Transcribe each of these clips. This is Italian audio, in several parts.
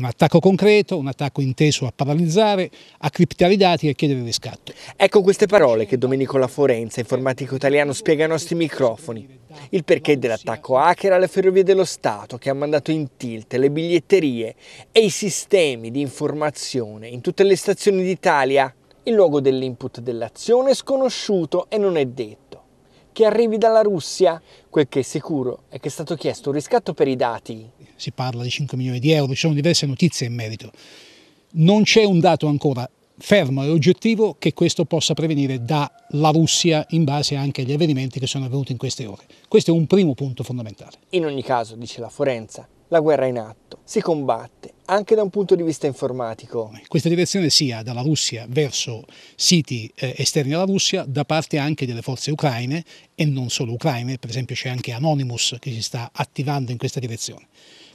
Un attacco concreto, un attacco inteso a paralizzare, a criptare i dati e a chiedere riscatto. Ecco queste parole che Domenico La Forenza, informatico italiano, spiega ai nostri microfoni. Il perché dell'attacco hacker alle ferrovie dello Stato che ha mandato in tilt le biglietterie e i sistemi di informazione in tutte le stazioni d'Italia Il luogo dell'input dell'azione è sconosciuto e non è detto. Che arrivi dalla Russia? Quel che è sicuro è che è stato chiesto un riscatto per i dati si parla di 5 milioni di euro, ci sono diverse notizie in merito. Non c'è un dato ancora fermo e oggettivo che questo possa prevenire dalla Russia in base anche agli avvenimenti che sono avvenuti in queste ore. Questo è un primo punto fondamentale. In ogni caso, dice la Forenza, la guerra è in atto, si combatte anche da un punto di vista informatico. Questa direzione sia dalla Russia verso siti eh, esterni alla Russia, da parte anche delle forze ucraine e non solo ucraine, per esempio c'è anche Anonymous che si sta attivando in questa direzione.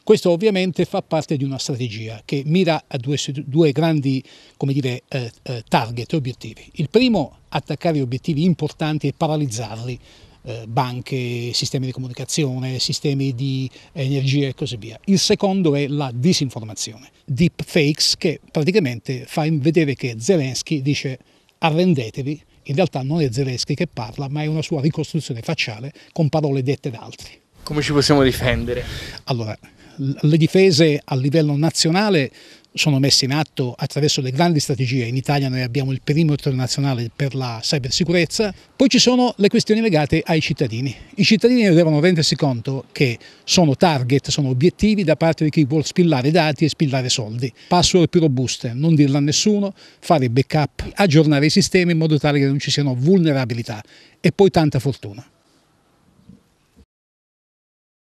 Questo ovviamente fa parte di una strategia che mira a due, due grandi dire, eh, eh, target e obiettivi. Il primo, attaccare obiettivi importanti e paralizzarli, eh, banche, sistemi di comunicazione, sistemi di energia e così via. Il secondo è la disinformazione, deepfakes che praticamente fa vedere che Zelensky dice arrendetevi, in realtà non è Zelensky che parla ma è una sua ricostruzione facciale con parole dette da altri. Come ci possiamo difendere? Allora, le difese a livello nazionale sono messe in atto attraverso le grandi strategie. In Italia noi abbiamo il perimetro nazionale per la cybersicurezza. Poi ci sono le questioni legate ai cittadini. I cittadini devono rendersi conto che sono target, sono obiettivi da parte di chi vuole spillare dati e spillare soldi. Password più robuste, non dirla a nessuno, fare backup, aggiornare i sistemi in modo tale che non ci siano vulnerabilità e poi tanta fortuna.